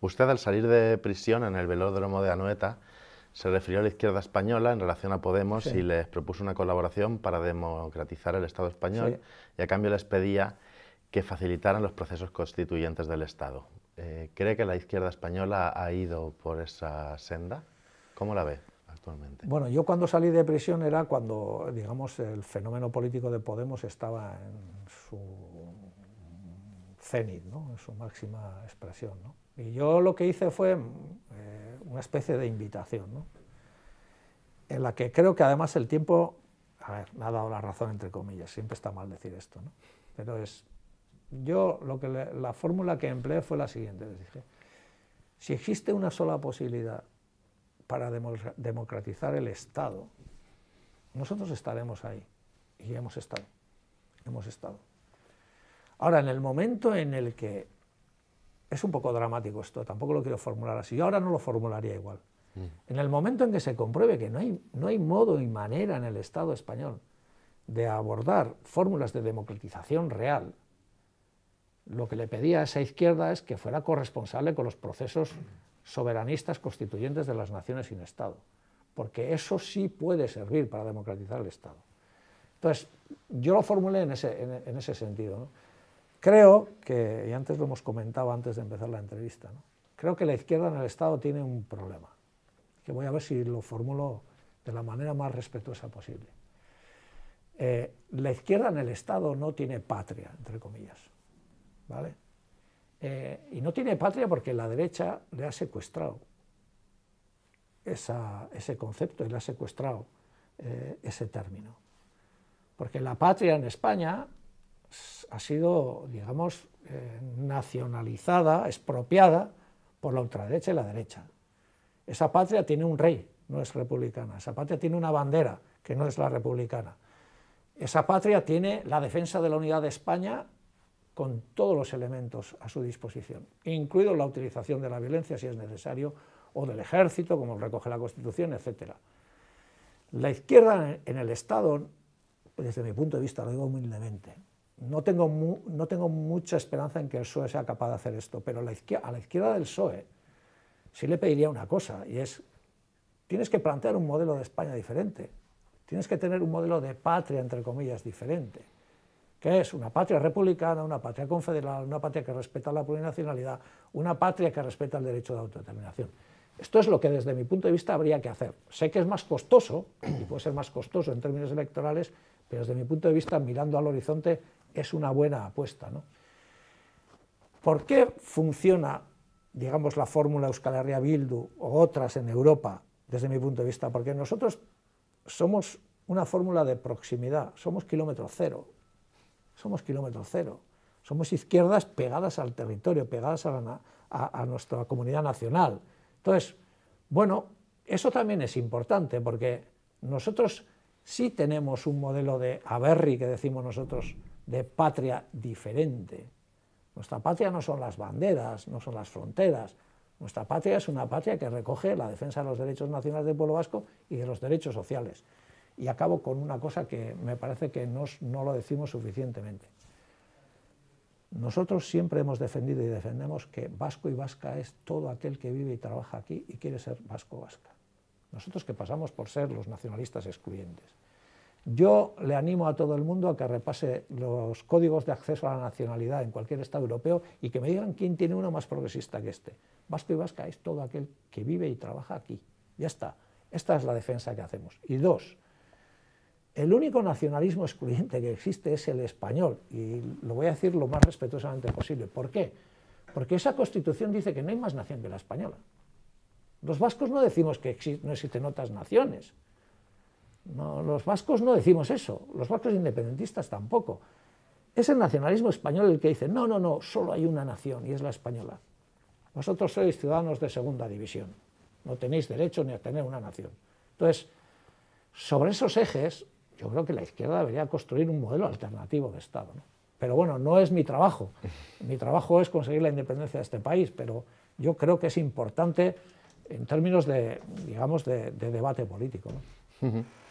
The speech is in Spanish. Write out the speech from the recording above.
Usted al salir de prisión en el velódromo de Anoeta se refirió a la izquierda española en relación a Podemos y les propuso una colaboración para democratizar el Estado español y a cambio les pedía que facilitaran los procesos constituyentes del Estado. Eh, ¿Cree que la izquierda española ha ido por esa senda? ¿Cómo la ve actualmente? Bueno, yo cuando salí de prisión era cuando, digamos, el fenómeno político de Podemos estaba en su en su máxima expresión. Y yo lo que hice fue mm, eh, una especie de invitación, en la que creo que además el tiempo, a ver, me ha dado la razón entre comillas, siempre está mal decir esto, pero es, yo lo que la fórmula que empleé fue la siguiente, les dije, si existe una sola posibilidad para democratizar el Estado, nosotros estaremos ahí, y hemos estado, hemos estado. Ahora, en el momento en el que... Es un poco dramático esto, tampoco lo quiero formular así. Yo ahora no lo formularía igual. Mm. En el momento en que se compruebe que no hay, modo y manera en el Estado español de abordar fórmulas de democratización real, lo que le pedía a esa izquierda es que fuera corresponsable con los procesos soberanistas constituyentes de las naciones sin Estado, porque eso sí puede servir para democratizar el Estado. Entonces, yo lo formulé en ese, en ese sentido. ¿no? Creo que, y antes lo hemos comentado antes de empezar la entrevista, creo que la izquierda en el Estado tiene un problema, que voy a ver si lo formulo de la manera más respetuosa posible. Eh, la izquierda en el Estado no tiene patria, entre comillas. ¿vale? Eh, y no tiene patria porque la derecha le ha secuestrado ese concepto y le ha secuestrado eh, ese término. Porque la patria en España ha sido, digamos, eh, nacionalizada, expropiada por la ultraderecha y la derecha. Esa patria tiene un rey, no es republicana. Esa patria tiene una bandera, que no es la republicana. Esa patria tiene la defensa de la unidad de España con todos los elementos a su disposición, incluido la utilización de la violencia si es necesario, o del ejército, como recoge la Constitución, etc. La izquierda en el Estado, desde mi punto de vista, lo digo humildemente, no tengo, mucha esperanza en que el PSOE sea capaz de hacer esto, pero a la izquierda, del PSOE sí le pediría una cosa, y es, tienes que plantear un modelo de España diferente, tienes que tener un modelo de patria, entre comillas, diferente, que es una patria republicana, una patria confederal, una patria que respeta la plurinacionalidad, una patria que respeta el derecho de autodeterminación. Esto es lo que desde mi punto de vista habría que hacer. Sé que es más costoso, y puede ser más costoso en términos electorales, desde mi punto de vista, mirando al horizonte, es una buena apuesta. ¿no? ¿Por qué funciona, digamos, la fórmula Euskal Herria Bildu o otras en Europa, desde mi punto de vista? Porque nosotros somos una fórmula de proximidad, somos kilómetro cero, somos kilómetro cero, somos izquierdas pegadas al territorio, pegadas a, a nuestra comunidad nacional. Entonces, bueno, eso también es importante porque nosotros sí tenemos un modelo de Aberri, que decimos nosotros, de patria diferente. Nuestra patria no son las banderas, no son las fronteras. Nuestra patria es una patria que recoge la defensa de los derechos nacionales del pueblo vasco y de los derechos sociales. Y acabo con una cosa que me parece que no, no lo decimos suficientemente. Nosotros siempre hemos defendido y defendemos que vasco y vasca es todo aquel que vive y trabaja aquí y quiere ser vasco-vasca. Nosotros que pasamos por ser los nacionalistas excluyentes. Yo le animo a todo el mundo a que repase los códigos de acceso a la nacionalidad en cualquier Estado europeo y que me digan quién tiene uno más progresista que este. Vasco y vasca es todo aquel que vive y trabaja aquí. Ya está. Esta es la defensa que hacemos. Y dos, el único nacionalismo excluyente que existe es el español. Y lo voy a decir lo más respetuosamente posible. ¿Por qué? Porque esa constitución dice que no hay más nación que la española. Los vascos no decimos que no existen otras naciones. los vascos no decimos eso, los vascos independentistas tampoco. Es el nacionalismo español el que dice, no, no, no, solo hay una nación y es la española. Vosotros sois ciudadanos de segunda división, no tenéis derecho ni a tener una nación. Entonces, sobre esos ejes, yo creo que la izquierda debería construir un modelo alternativo de Estado. Pero bueno, no es mi trabajo. Mi trabajo es conseguir la independencia de este país, pero yo creo que es importante en términos de, digamos, de, debate político. ¿no?